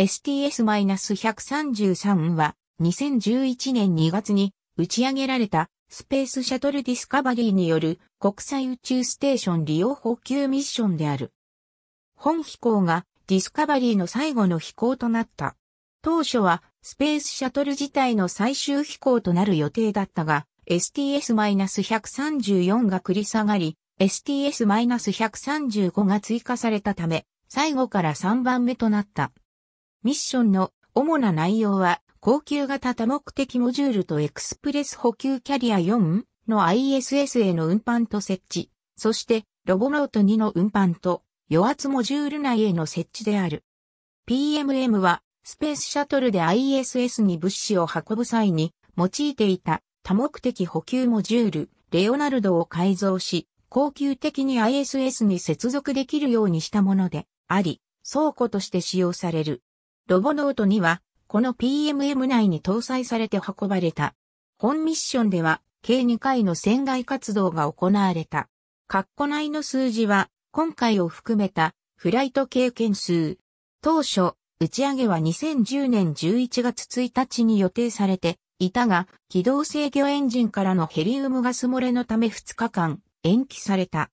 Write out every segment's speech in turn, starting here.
STS-133 は2011年2月に打ち上げられたスペースシャトルディスカバリーによる国際宇宙ステーション利用補給ミッションである。本飛行がディスカバリーの最後の飛行となった。当初はスペースシャトル自体の最終飛行となる予定だったが、STS-134 が繰り下がり、STS-135 が追加されたため、最後から3番目となった。ミッションの主な内容は、高級型多目的モジュールとエクスプレス補給キャリア4の ISS への運搬と設置、そしてロボノート2の運搬と余圧モジュール内への設置である。PMM はスペースシャトルで ISS に物資を運ぶ際に用いていた多目的補給モジュール、レオナルドを改造し、恒久的に ISS に接続できるようにしたものであり、倉庫として使用される。ロボノートには、この PMM 内に搭載されて運ばれた。本ミッションでは、計2回の船外活動が行われた。括弧内の数字は、今回を含めた、フライト経験数。当初、打ち上げは2010年11月1日に予定されていたが、機動制御エンジンからのヘリウムガス漏れのため2日間延期された。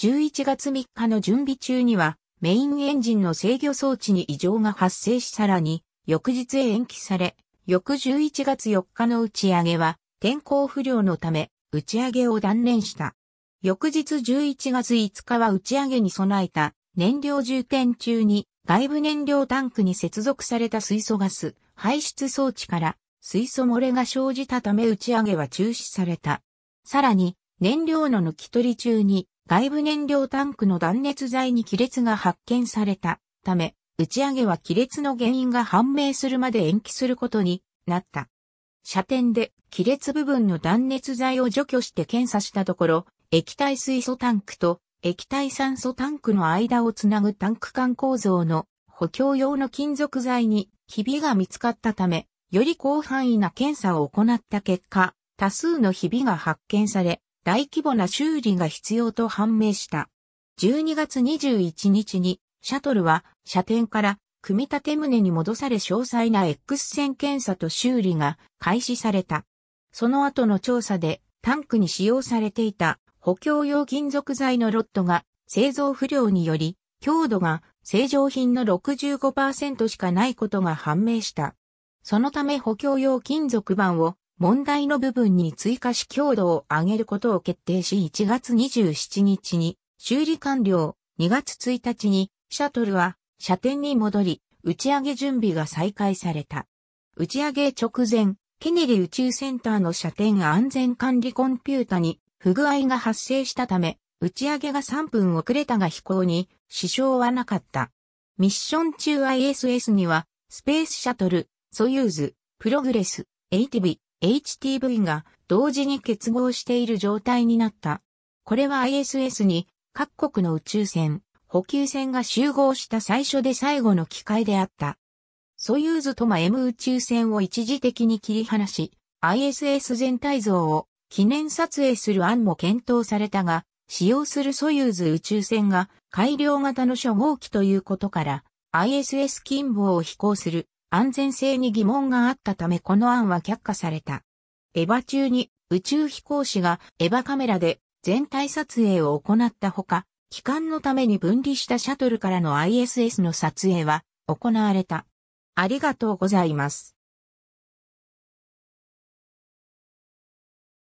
11月3日の準備中には、メインエンジンの制御装置に異常が発生しさらに、翌日へ延期され、翌11月4日の打ち上げは、天候不良のため、打ち上げを断念した。翌日11月5日は打ち上げに備えた燃料充填中に外部燃料タンクに接続された水素ガス排出装置から水素漏れが生じたため打ち上げは中止された。さらに燃料の抜き取り中に外部燃料タンクの断熱材に亀裂が発見されたため、打ち上げは亀裂の原因が判明するまで延期することになった。射点で亀裂部分の断熱材を除去して検査したところ、液体水素タンクと液体酸素タンクの間をつなぐタンク間構造の補強用の金属材にひびが見つかったため、より広範囲な検査を行った結果、多数のひびが発見され、大規模な修理が必要と判明した。12月21日に、シャトルは射点から組み立て棟に戻され詳細な X 線検査と修理が開始された。その後の調査でタンクに使用されていた補強用金属材のロットが製造不良により強度が正常品の65%しかないことが判明した。そのため補強用金属板を問題の部分に追加し強度を上げることを決定し1月27日に修理完了、2月1日にシャトルは射点に戻り、打ち上げ準備が再開された。打ち上げ直前、ケネリ宇宙センターの射点安全管理コンピュータに不具合が発生したため、打ち上げが3分遅れたが飛行に支障はなかった。ミッション中 ISS には、スペースシャトル、ソユーズ、プログレス、エイティビ、HTV が同時に結合している状態になった。これは ISS に各国の宇宙船、補給船が集合した最初で最後の機会であった。ソユーズとマ M 宇宙船を一時的に切り離し、ISS 全体像を記念撮影する案も検討されたが、使用するソユーズ宇宙船が改良型の初号機ということから、ISS 近傍を飛行する安全性に疑問があったためこの案は却下された。エヴァ中に宇宙飛行士がエヴァカメラで全体撮影を行ったほか、帰還のために分離したシャトルからの ISS の撮影は行われた。ありがとうございます。